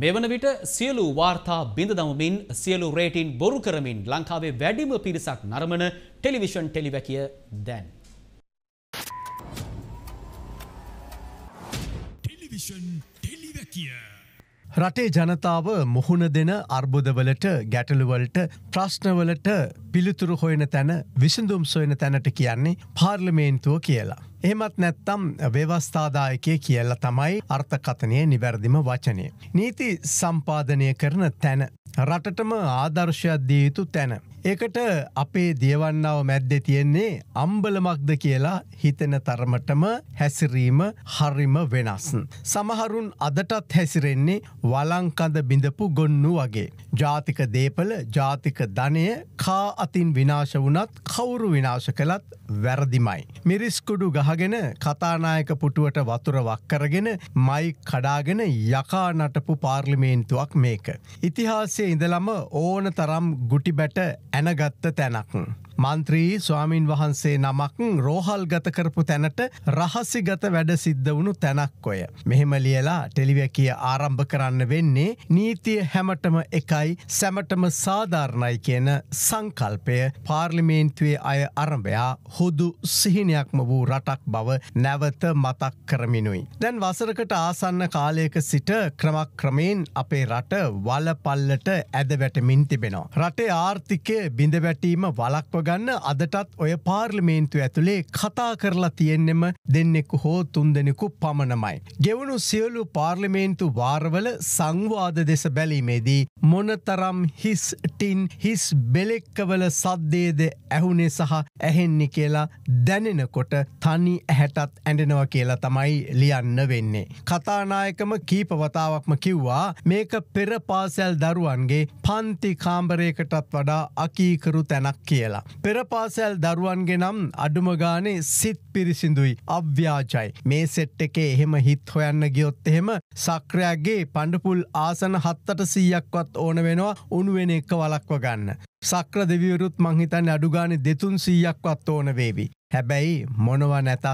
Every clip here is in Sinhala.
මෙවන විට සියලු වාර්තා බිඳ දමමින් සියලු රේටින් බොරු කරමින් ලංකාවේ වැඩිම පිරිසක් නරමන ටෙලිවිෂන් ටෙලිවැකිය දැන්. ටෙලිවිෂන් ටෙලිවැකිය රටේ ජනතාව මුහුණ දෙන අර්බුදවලට ගැටලුවලට ප්‍රශ්නවලට පිළිතුරු හොයන තැන විසඳුම් සොයන තැනට කියන්නේ පාර්ලිමේන්තුව කියලා. එමත් නැත්තම් ව්‍යවස්ථාදායකය කියලා තමයි අර්ථකථනය නිවැරදිම වචනය. නීති සම්පාදනය කරන තැන. රටටම ආදර්ශයක් දිය යුතු තැන. ඒකට අපේ දියවන්නාව මැද්දෙ තියෙන්නේ අම්බලමක්ද කියලා හිතෙන තරමටම හැසිරීම හරිම වෙනස්න්. සමහරුන් අදටත් හැසිරෙන්නේ වලංකඳ බිඳපු ගොන්නු වගේ. ජාතික දේපල ජාතික ධනය කා අතින් විනාශ වනත් කවුරු විනාශ කළත් වැරදිමයි. මිරිස්කුඩු ගහගෙන කතානායක පුටුවට වතුර වක්කරගෙන මයි කඩාගෙන යකා නටපු පාර්ලිමේන්තුවක් මේක. ඉතිහාසය ඉඳලම ඕන තරම් ගුටි බැට ඇනගත්ත තැනක්. මන්ත්‍රී ස්වාමීන් වහන්සේ නමක් රෝහල් ගත කරපු තැනට රහසිගත වැඩ සිද්ධ වුණු තැනක්කොය. මෙහෙම ලියලා ටෙලිවැකිය ආරම්භ කරන්න වෙන්නේ නීතිය හැමටම එකයි සැමටම සාධාරණයි කියන සංකල්පය පාර්ලිමේන්තුවේ අය අරඹයා හුදු සිහිනයක්ම වූ රටක් බව නැවත මතක් කරමිනුයි. දැන් වසරකට ආසන්න කාලයක සිට ක්‍රමක්‍රමයෙන් අපේ රට වලපල්ලට ඇදවැටමින් තිබෙනවා. රටේ ආර්ථිකය බිඳවැටීම වලක්ව ගන්න අදටත් ඔය පාර්ලිමේන්තු ඇතුළේ කතා කරලා තියෙන්නෙම දෙන්නෙකු හෝ තුන්දෙනෙකු පමණමයි. ගෙවුණු සියලු පාර්ලිමේන්තු වාර්වල සංවාද දෙස බැලීමේදී මොනතරම් හිස් ටින් හිස් බෙලෙක්කවල සද්දේද ඇහුනේ සහ ඇහෙන්නේ කියලා දැනෙනකොට තනි ඇහැටත් ඇඩෙනවා කියලා තමයි ලියන්න වෙන්නේ. කතානායකම කීපවතාවක්ම කිව්වා මේක පෙරපාසැල් දරුවන්ගේ පන්ති කාම්බරයකටත් වඩා අකීකරු තැනක් කියලා. පෙරපාසැල් දරුවන්ගේ නම් අඩුමගානේ සිත් පිරිසිඳුයි අව්‍යාජයි. මේ සෙට් එකේ එහෙම හිත් හොයන්න ගියොත් එහෙම සක්‍රයාගේ පඩපුල් ආසන හත්තට සීයක්වත් ඕන වෙනවා උනුවෙන එක වලක්ව ගන්න. සක්‍ර දෙවිවරුත් මංහිතන් අඩුගානෙ දෙතුන් සීයක්වත් ඕන වේවි. හැබැයි මොනව නැතත්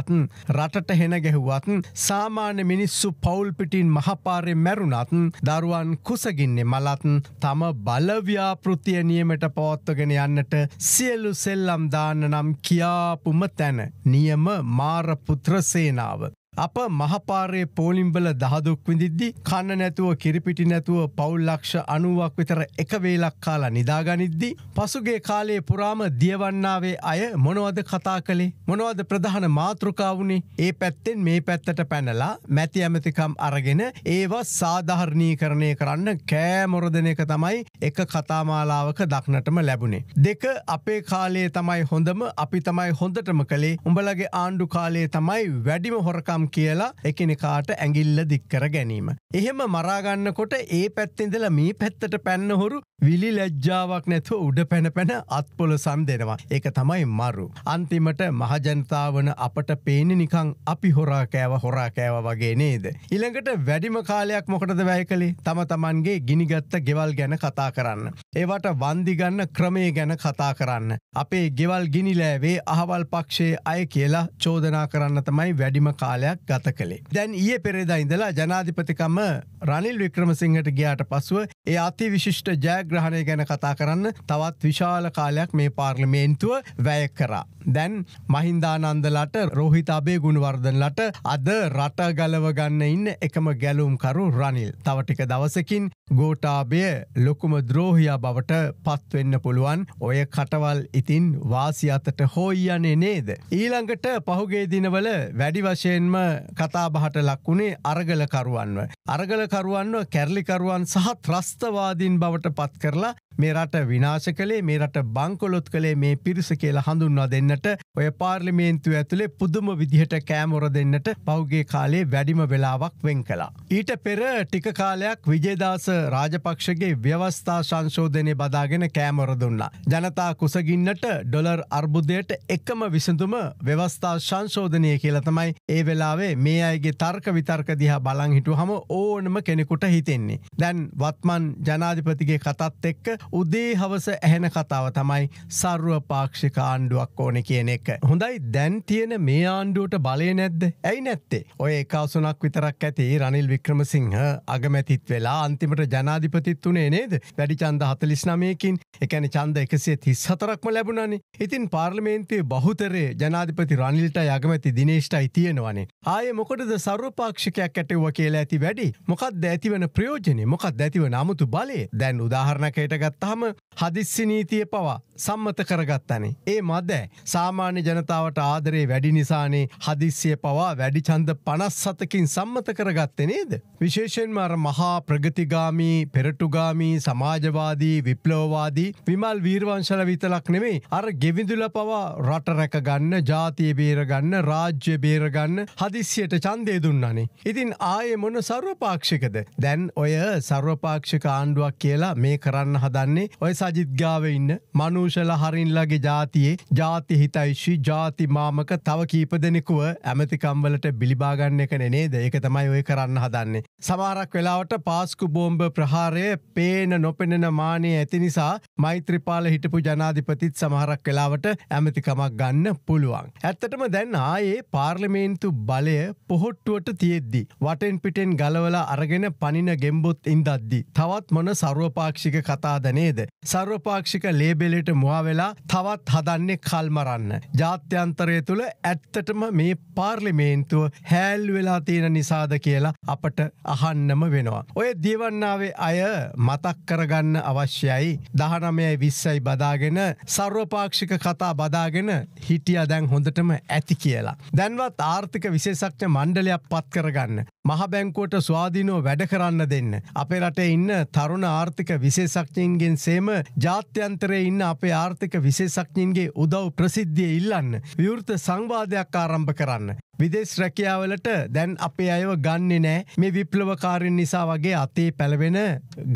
රටට හෙන ගැහුවත් සාමාන්‍ය මිනිස්සු පවුල්පිටින් මහපාරය මැරුණත් දරුවන් කුසගින්නේ මලත්න් තම බලව්‍යාපෘතිය නියමට පෝත්තගෙන යන්නට සියලු සෙල්ලම් දාන්න නම් කියාපුම තැන නියම මාරපුත්‍ර සේනාව. අප මහපාරේ පෝලිම්බල දහදුක් විඳිද්දි කන්න නැතුව කිරිපිටි නැතුව පවුල්ලක්ෂ අනුවක් විතර එක වේලක් කාලා නිදාගනිද්දි. පසුගේ කාලේ පුරාම දියවන්නාවේ අය මොනවද කතා කළේ. මොනවද ප්‍රධාන මාතෘකාවුණේ ඒ පැත්තෙන් මේ පැත්තට පැනලා මැති ඇමතිකම් අරගෙන ඒවා සාධහරණී කරණය කරන්න කෑමොරදන එක තමයි එක කතාමාලාවක දක්නටම ලැබුණේ. දෙක අපේ කාලේ තමයි හොඳම අපි තමයි හොඳටම කළේ උඹලගේ ආණ්ඩු කාලේ තමයි වැඩිම හොරකම් යම් කියලා එකනිකාට ඇඟිල්ල දික්කර ගැනීම. එහෙම මරාගන්නකොට ඒ පැත්තිඳල මේ පැත්තට පැන්නහොරු විලි ලැජ්ජාවක් නැතු උඩ පැනපැන අත්පොල සම් දෙනවා. ඒක තමයි මරු. අන්තිමට මහජනතාවන අපට පේන නිකං අපි හොරාකෑව හොරාකෑව වගේ නේද. ඉළඟට වැඩිම කාලයක් මොකටද වැය කළේ තම තමන්ගේ ගිනිගත්ත ගෙවල් ගැන කතා කරන්න. ඒවට වන්දිගන්න ක්‍රමය ගැන කතා කරන්න. අපේ ගෙවල් ගිනිලෑවේ අහවල් පක්ෂයේ අය කියලා චෝදනා කරන්න තමයි වැඩිම කාලයක් කාලයක් ගත කළේ. දැන් ඒ පෙරේද ඉඳලා ජනාධිපතිකම රනිල් වික්‍රමසිංහට ගියාට පසුව ඒ අති විශිෂ්ට ජයග්‍රහණය ගැන කතා කරන්න තවත් විශාල කාලයක් මේ පාර්ලිමේන්තුව වැය කරා. දැන් මහින්දානන්දලට රෝහිතාබේ ගුණවර්ධනලට අද රට ගලවගන්න ඉන්න එකම ගැලුම්කරු රනිල්. තවටික දවසකින් ගෝටාබය ලොකුම ද්‍රෝහියා බවට පත්වෙන්න පුළුවන් ඔය කටවල් ඉතින් වාසි අතට හෝයියනේ නේද. ඊළඟට පහුගේ දිනවල වැඩි වශයෙන්ම කතාබහට ලක්වුණේ අරගලකරුවන්ව. අරගලකරුවන්ව කැරලිකරුවන් සහ ත්‍රස්තවාදීන් බවට පත් කරලා මේ රට විනාශ කළේ මේ රට බංකොලොත් කළේ මේ පිරිස කියලා හඳුන්වා දෙන්නට ඔය පාර්ලිමේන්තුව ඇතුළේ පුදුම විදිහට කෑමොර දෙන්නට පෞගේ කාලේ වැඩිම වෙලාවක් වෙන් කලා. ඊට පෙර ටික කාලයක් විජේදාස රාජපක්ෂගේ ව්‍යවස්ථා සංශෝධනය බදාගෙන කෑමොර දුන්නා. ජනතා කුසගින්නට ඩොලර් අර්බුදයට එකම විසඳුම ව්‍යවස්ථා සංශෝධනය කියලා තමයි ඒ වෙලාවේ මේ අයගේ තර්ක විතර්ක දිහා බලං හිටු හම ඕනම කෙනෙකුට හිතෙන්නේ. දැන් වත්මන් ජනාධිපතිගේ කතත් එක්ක උදේ හවස ඇහෙන කතාව තමයි සර්ුව පාක්ෂික ආණ්ඩුවක් ඕන කියන එක. හොඳයි දැන් තියෙන මේ ආණ්ඩුවට බලය නැද්ද ඇයි නැත්තේ. ඔය එකවසුනක් විතරක් ඇති රනිල් වික්‍රමසිංහ අගමැතිත් වෙලා අන්තිමට ජනාධිපතිත් වනේ නේද වැඩි චන්ද හතලිස් නමයකින් එකන චන්ද එකසේ තිස් හතරක්ම ලැබුණනේ ඉතින් පාර්ලිමේන්තයේ බහුතරේ ජනාධිපති රනිල්ට යගමැති දිනේෂ්ටයි තියෙනවනේ. ආය මොකටද සර්වපාක්ෂිකයක් ඇටව්ව කියලා ඇති වැඩි මොකක් දැතිවන ප්‍රයෝජනය මොකක් දැතිව නමුතු බලේ දැන් උදාහරණකයටගත් ගත්තහම හදිස්සි නීතිය පවා සම්මත කරගත්තනේ. ඒ මදෑ සාමාන්‍ය ජනතාවට ආදරේ වැඩි නිසානේ හදිස්සිය පවා වැඩි චන්ද පනස් සතකින් සම්මත කරගත්ත නේද. විශේෂෙන්ම අර මහා ප්‍රගතිගාමී පෙරටුගාමී සමාජවාදී විප්ලෝවාදී විමල් වීර්වංශල විතලක් නෙමේ අර ගෙවිඳුල පවා රට රැකගන්න ජාතිය බේරගන්න රාජ්‍ය බේරගන්න හදිස්සියට චන්දය දුන්නනේ. ඉතින් ආය මොන සර්වපාක්ෂිකද දැන් ඔය සර්වපාක්ෂික ආණ්ඩුවක් කියලා මේ කරන්න හදන්න කියන්නේ ඔය සජිත්ගාව ඉන්න මනුෂල හරින්ලගේ ජාතියේ ජාති හිතයිශි ජාති මාමක තව කීප දෙනෙකුව ඇමතිකම්වලට බිලිබාගන්න එක නෙනේද ඒක තමයි ඔය කරන්න හදන්නේ. සමාරක් වෙලාවට පාස්කු බෝම්භ ප්‍රහාරය පේන නොපෙනෙන මානය ඇති නිසා මෛත්‍රපාල හිටපු ජනාධිපතිත් සමහරක් වෙලාවට ඇමතිකමක් ගන්න පුළුවන්. ඇත්තටම දැන් ආයේ පාර්ලිමේන්තු බලය පොහොට්ටුවට තියෙද්දි. වටෙන් පිටෙන් ගලවල අරගෙන පනින ගෙම්බොත් ඉන්දද්දි. තවත් මොන සරුවපාක්ෂික කතාද මොකක්ද නේද. සර්වපාක්ෂික ලේබෙලට මවාවෙලා තවත් හදන්නේ කල්මරන්න. ජාත්‍යන්තරය තුළ ඇත්තටම මේ පාර්ලිමේන්තුව හැල් වෙලා තියෙන නිසාද කියලා අපට අහන්නම වෙනවා. ඔය දියවන්නාවේ අය මතක් කරගන්න අවශ්‍යයි දහනමයයි විස්සයි බදාගෙන සර්වපාක්ෂික කතා බදාගෙන හිටිය දැන් හොඳටම ඇති කියලා. දැන්වත් ආර්ථික විශේෂක්ඥ මණ්ඩලයක් පත් කරගන්න. මහබැංකුවට ස්වාධීනෝ වැඩ කරන්න දෙන්න. අපේ රටේ ඉන්න තරුණ ආර්ථික විශේෂක්ඥයන්ගෙන් සේම ජාත්‍යන්තරය ඉන්න අපේ ආර්ථික විශේෂක්ඥින්ගේ උදව් ප්‍රසිද්ධිය ඉල්ලන්න. විවෘත සංවාධයක් ආරම්භ කරන්න. විදෙස් රැකියාවලට දැන් අපේ අයව ගන්න නෑ මේ විප්ලවකාරෙන් නිසා වගේ අතේ පැළවෙන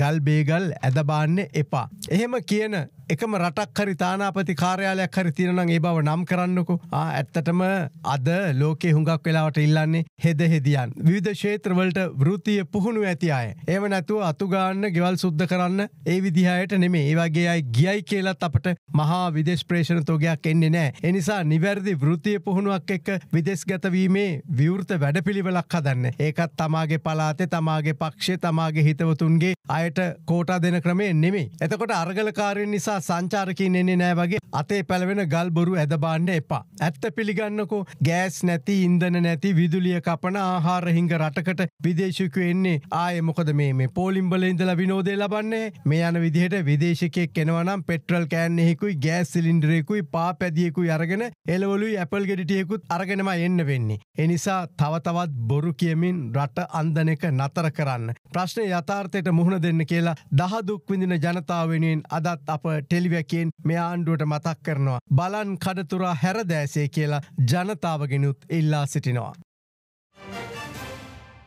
ගල් බේගල් ඇදබාන්න එපා. එහෙම කියන එකම රටක් හරි තානාපති කාර්යාලයක් හරි තිරනම් ඒ බව නම් කරන්නකු ඇත්තටම අද ලෝකෙ හුඟක් වෙලාවට ඉල්ලන්නේ හෙද හෙදියන් විධ ශේත්‍රවලට වෘතිය පුහුණු ඇති අය ඒම නැතුව අතුගාන්න ගෙවල් සුද්ධ කරන්න ඒ විදිහයට නෙමේ ඒවගේ අයි ගියයි කියලත් අපට මහා විදේශ ප්‍රේෂණ තෝගයක් එන්නේ නෑ එනිසා නිවැරදි වෘතිය පුහුණුවක් එක් විදෙස් ගැතවීමේ විවෘත වැඩපිළිවෙලක් හදන්න ඒකත් තමාගේ පලාතේ තමාගේ පක්ෂේ තමාගේ හිතවතුන්ගේ අයට කෝටා දෙන ක්‍රමය නෙමේ එතකොට අර්ගලකාරයෙන් නිසා සංචාරකින් එන්නේ නෑ වගේ අතේ පැළවෙන ගල් බොරු ඇදබාන්න එපා. ඇත්ත පිළිගන්නකෝ ගෑස් නැති ඉන්දන නැති විදුලිය කපන ආහාරහිංග රටකට විදේශකු එන්නේ ආය මොකද මේ පෝලිම්බල ඉඳල විනෝදය ලබන්නේ මේ යන විදිහට විදේශකයෙක් කෙනවනම් පෙට්‍රල් කෑන්නෙකුයි ගෑස් සිලින්ඩරෙකුයි පා පැදියෙකු අරගෙන එලවලුයි ඇපල් ගෙඩිටියෙකුත් අරගෙනම එන්න වෙන්නේ. එනිසා තවතවත් බොරු කියමින් රට අන්දන එක නතර කරන්න. ප්‍රශ්නය යථාර්ථයට මුහුණ දෙන්න කියලා දහදුක් විඳින ජනතාවෙනුවෙන් අදත් අප ටෙලිවැකෙන් මේ ආණ්ඩුවට මතක් කරනවා. බලන් කඩතුරා හැරදෑසේ කියලා ජනතාවගෙනුත් ඉල්ලා සිටිනවා.